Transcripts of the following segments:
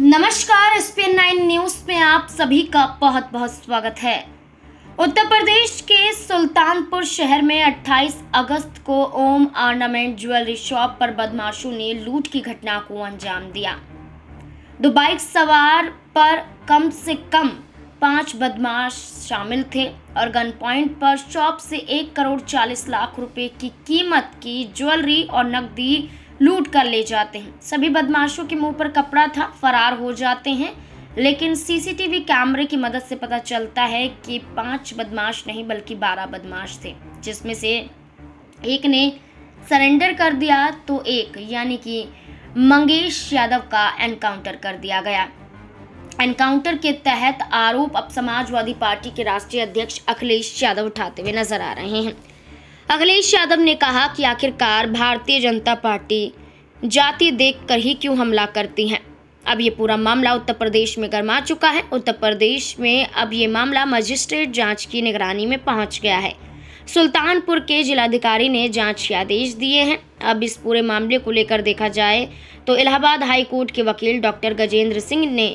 नमस्कार Spain nine news में आप सभी का बहुत बहुत स्वागत है उत्तर प्रदेश के सुल्तानपुर शहर में 28 अगस्त को ओम आर्नामेंट ज्वेलरी शॉप पर बदमाशों ने लूट की घटना को अंजाम दिया दो बाइक सवार पर कम से कम पांच बदमाश शामिल थे और गन पॉइंट पर शॉप से एक करोड़ चालीस लाख रुपए की कीमत की ज्वेलरी और नकदी लूट कर ले जाते हैं सभी बदमाशों के मुंह पर कपड़ा था फरार हो जाते हैं लेकिन सीसीटीवी कैमरे की मदद से पता चलता है कि पांच बदमाश नहीं बल्कि बारह बदमाश थे जिसमें से एक ने सरेंडर कर दिया तो एक यानी कि मंगेश यादव का एनकाउंटर कर दिया गया एनकाउंटर के तहत आरोप अब समाजवादी पार्टी के राष्ट्रीय अध्यक्ष अखिलेश यादव उठाते हुए नजर आ रहे हैं अखिलेश यादव ने कहा कि आखिरकार भारतीय जनता पार्टी जाति देखकर ही क्यों हमला करती हैं अब ये पूरा मामला उत्तर प्रदेश में गर्मा चुका है उत्तर प्रदेश में अब ये मामला मजिस्ट्रेट जांच की निगरानी में पहुंच गया है सुल्तानपुर के जिलाधिकारी ने जांच के आदेश दिए हैं अब इस पूरे मामले को लेकर देखा जाए तो इलाहाबाद हाईकोर्ट के वकील डॉक्टर गजेंद्र सिंह ने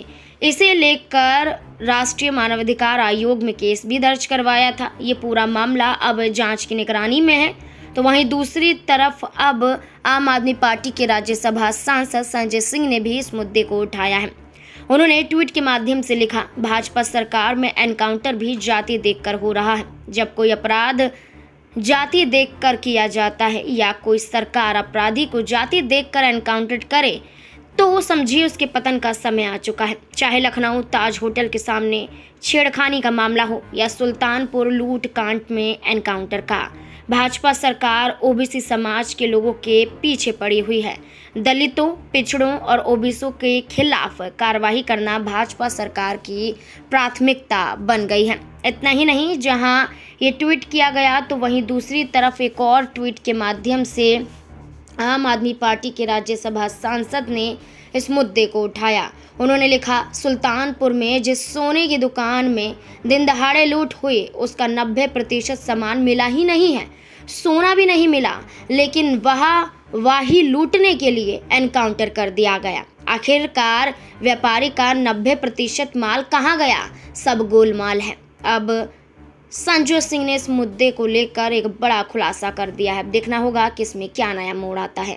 इसे लेकर राष्ट्रीय मानवाधिकार आयोग में केस भी दर्ज करवाया था ये पूरा मामला अब जांच की निगरानी में है तो वहीं दूसरी तरफ अब आम आदमी पार्टी के राज्यसभा सांसद संजय सिंह ने भी इस मुद्दे को उठाया है उन्होंने ट्वीट के माध्यम से लिखा भाजपा सरकार में एनकाउंटर भी जाति देखकर हो रहा है जब कोई अपराध जाति देखकर किया जाता है या कोई सरकार अपराधी को जाति देखकर एनकाउंटर करे तो समझिए उसके पतन का समय आ चुका है चाहे लखनऊ ताज होटल के सामने छेड़खानी का मामला हो या सुल्तानपुर लूट कांड में एनकाउंटर का भाजपा सरकार ओबीसी समाज के लोगों के पीछे पड़ी हुई है दलितों पिछड़ों और ओबीसी के खिलाफ कार्रवाई करना भाजपा सरकार की प्राथमिकता बन गई है इतना ही नहीं जहां ये ट्वीट किया गया तो वहीं दूसरी तरफ एक और ट्वीट के माध्यम से आम आदमी पार्टी के राज्यसभा सांसद ने इस मुद्दे को उठाया उन्होंने लिखा सुल्तानपुर में जिस सोने की दुकान में दिन दहाड़े लूट हुए उसका नब्बे प्रतिशत सामान मिला ही नहीं है सोना भी नहीं मिला लेकिन वह वाही लूटने के लिए एनकाउंटर कर दिया गया आखिरकार व्यापारी का नब्बे प्रतिशत माल कहाँ गया सब गोलमाल है अब संजू सिंह ने इस मुद्दे को लेकर एक बड़ा खुलासा कर दिया है देखना होगा कि इसमें क्या नया मोड़ आता है